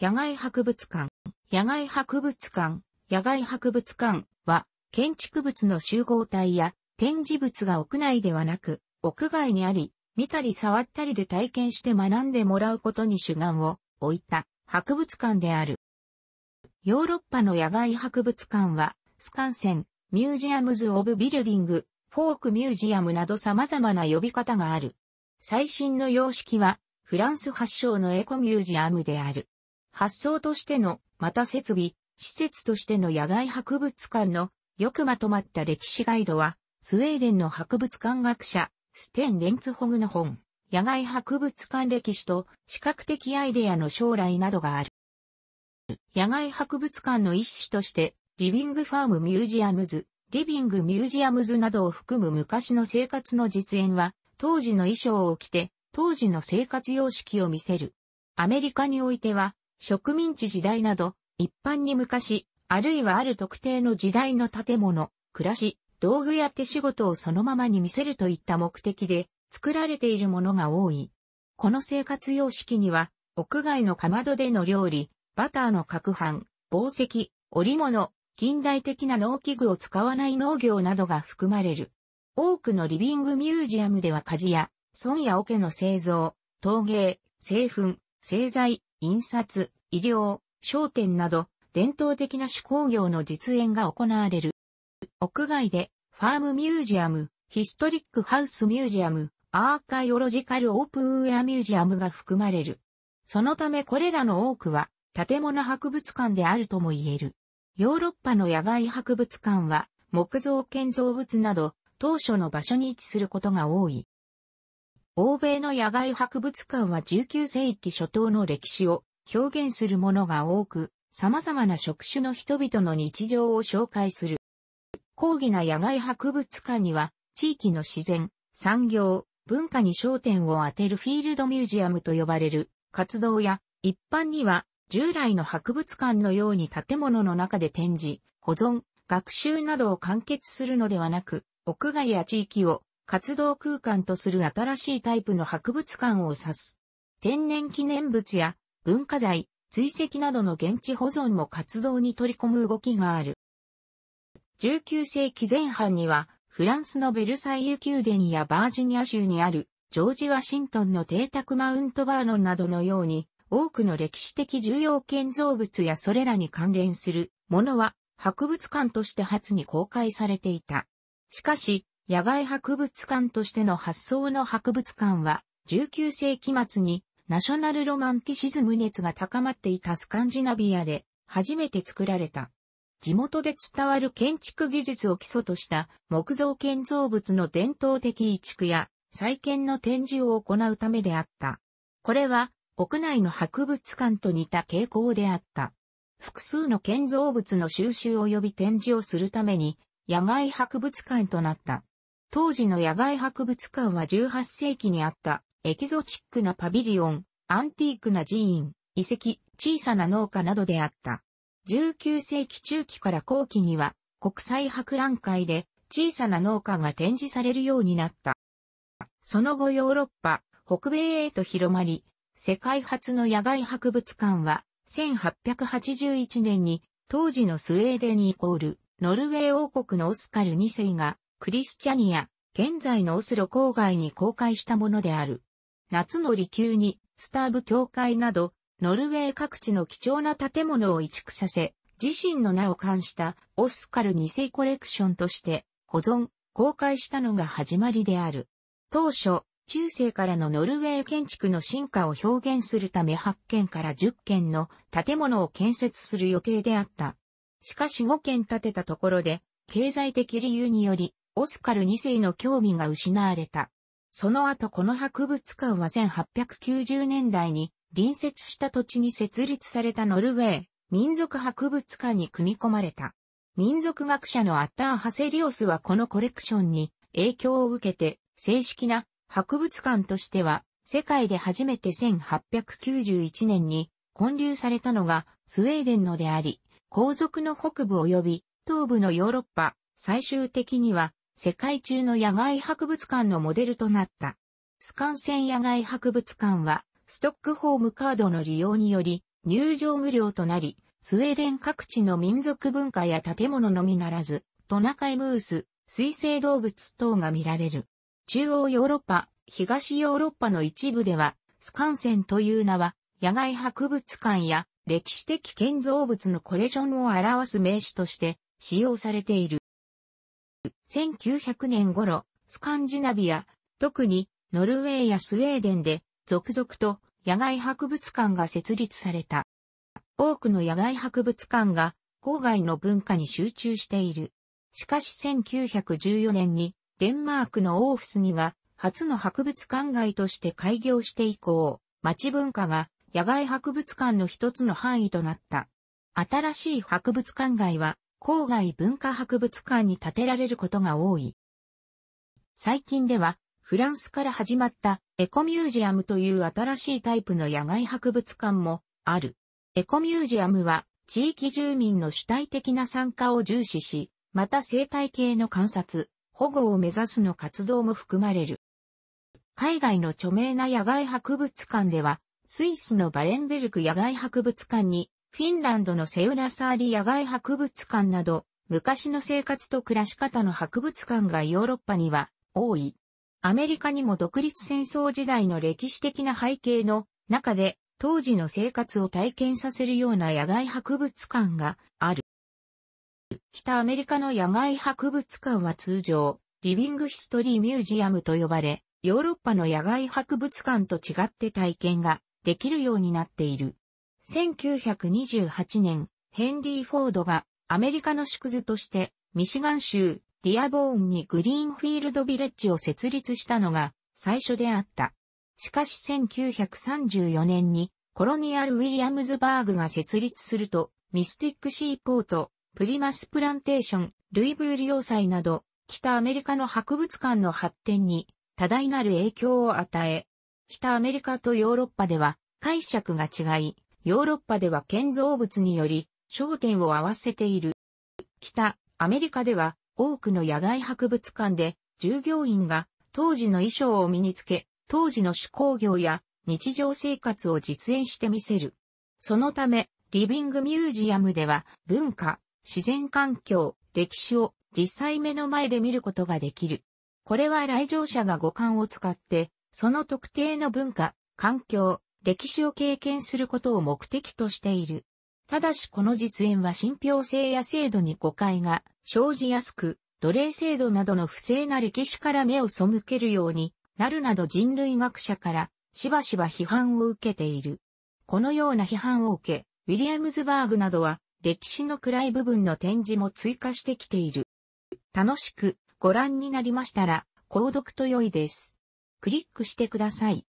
野外博物館。野外博物館、野外博物館は、建築物の集合体や展示物が屋内ではなく、屋外にあり、見たり触ったりで体験して学んでもらうことに主眼を置いた博物館である。ヨーロッパの野外博物館は、スカンセン、ミュージアムズ・オブ・ビルディング、フォーク・ミュージアムなど様々な呼び方がある。最新の様式は、フランス発祥のエコミュージアムである。発想としての、また設備、施設としての野外博物館のよくまとまった歴史ガイドは、スウェーデンの博物館学者、ステン・レンツホグの本、野外博物館歴史と視覚的アイデアの将来などがある。野外博物館の一種として、リビングファームミュージアムズ、リビングミュージアムズなどを含む昔の生活の実演は、当時の衣装を着て、当時の生活様式を見せる。アメリカにおいては、植民地時代など、一般に昔、あるいはある特定の時代の建物、暮らし、道具や手仕事をそのままに見せるといった目的で作られているものが多い。この生活様式には、屋外のかまどでの料理、バターの攪拌、宝石、織物、近代的な農機具を使わない農業などが含まれる。多くのリビングミュージアムでは鍛冶や、村や桶の製造、陶芸、製粉、製材、印刷、医療、商店など、伝統的な手工業の実演が行われる。屋外で、ファームミュージアム、ヒストリックハウスミュージアム、アーカイオロジカルオープンウェアミュージアムが含まれる。そのためこれらの多くは、建物博物館であるとも言える。ヨーロッパの野外博物館は、木造建造物など、当初の場所に位置することが多い。欧米の野外博物館は19世紀初頭の歴史を表現するものが多く、様々な職種の人々の日常を紹介する。高義な野外博物館には、地域の自然、産業、文化に焦点を当てるフィールドミュージアムと呼ばれる活動や、一般には従来の博物館のように建物の中で展示、保存、学習などを完結するのではなく、屋外や地域を活動空間とする新しいタイプの博物館を指す。天然記念物や文化財、追跡などの現地保存も活動に取り込む動きがある。19世紀前半には、フランスのベルサイユ宮殿やバージニア州にある、ジョージ・ワシントンの邸宅マウントバーノンなどのように、多くの歴史的重要建造物やそれらに関連するものは、博物館として初に公開されていた。しかし、野外博物館としての発想の博物館は、19世紀末にナショナルロマンティシズム熱が高まっていたスカンジナビアで初めて作られた。地元で伝わる建築技術を基礎とした木造建造物の伝統的移築や再建の展示を行うためであった。これは屋内の博物館と似た傾向であった。複数の建造物の収集及び展示をするために野外博物館となった。当時の野外博物館は18世紀にあったエキゾチックなパビリオン、アンティークな寺院、遺跡、小さな農家などであった。19世紀中期から後期には国際博覧会で小さな農家が展示されるようになった。その後ヨーロッパ、北米へと広まり、世界初の野外博物館は1881年に当時のスウェーデンイコールノルウェー王国のオスカル2世がクリスチャニア、現在のオスロ郊外に公開したものである。夏の離宮に、スターブ教会など、ノルウェー各地の貴重な建物を移築させ、自身の名を冠したオスカル2世コレクションとして保存、公開したのが始まりである。当初、中世からのノルウェー建築の進化を表現するため8件から10件の建物を建設する予定であった。しかし5件建てたところで、経済的理由によりオスカル2世の興味が失われた。その後この博物館は1890年代に隣接した土地に設立されたノルウェー民族博物館に組み込まれた。民族学者のアッター・ハセリオスはこのコレクションに影響を受けて正式な博物館としては世界で初めて1891年に建立されたのがスウェーデンのであり、皇族の北部及び東部のヨーロッパ、最終的には世界中の野外博物館のモデルとなった。スカンセン野外博物館は、ストックホームカードの利用により、入場無料となり、スウェーデン各地の民族文化や建物のみならず、トナカイムース、水生動物等が見られる。中央ヨーロッパ、東ヨーロッパの一部では、スカンセンという名は、野外博物館や歴史的建造物のコレクションを表す名詞として使用されている。1900年頃、スカンジナビア、特にノルウェーやスウェーデンで続々と野外博物館が設立された。多くの野外博物館が郊外の文化に集中している。しかし1914年にデンマークのオーフスニが初の博物館街として開業して以降、町文化が野外博物館の一つの範囲となった。新しい博物館街は郊外文化博物館に建てられることが多い。最近では、フランスから始まったエコミュージアムという新しいタイプの野外博物館もある。エコミュージアムは地域住民の主体的な参加を重視し、また生態系の観察、保護を目指すの活動も含まれる。海外の著名な野外博物館では、スイスのバレンベルク野外博物館にフィンランドのセウナサーリ野外博物館など、昔の生活と暮らし方の博物館がヨーロッパには多い。アメリカにも独立戦争時代の歴史的な背景の中で当時の生活を体験させるような野外博物館がある。北アメリカの野外博物館は通常、リビングヒストリーミュージアムと呼ばれ、ヨーロッパの野外博物館と違って体験ができるようになっている。1928年、ヘンリー・フォードがアメリカの縮図としてミシガン州ディアボーンにグリーンフィールドビレッジを設立したのが最初であった。しかし1934年にコロニアル・ウィリアムズバーグが設立すると、ミスティック・シーポート、プリマス・プランテーション、ルイブール要塞など、北アメリカの博物館の発展に多大なる影響を与え、北アメリカとヨーロッパでは解釈が違い、ヨーロッパでは建造物により焦点を合わせている。北、アメリカでは多くの野外博物館で従業員が当時の衣装を身につけ、当時の手工業や日常生活を実演してみせる。そのため、リビングミュージアムでは文化、自然環境、歴史を実際目の前で見ることができる。これは来場者が五感を使って、その特定の文化、環境、歴史を経験することを目的としている。ただしこの実演は信憑性や制度に誤解が生じやすく、奴隷制度などの不正な歴史から目を背けるようになるなど人類学者からしばしば批判を受けている。このような批判を受け、ウィリアムズバーグなどは歴史の暗い部分の展示も追加してきている。楽しくご覧になりましたら、購読と良いです。クリックしてください。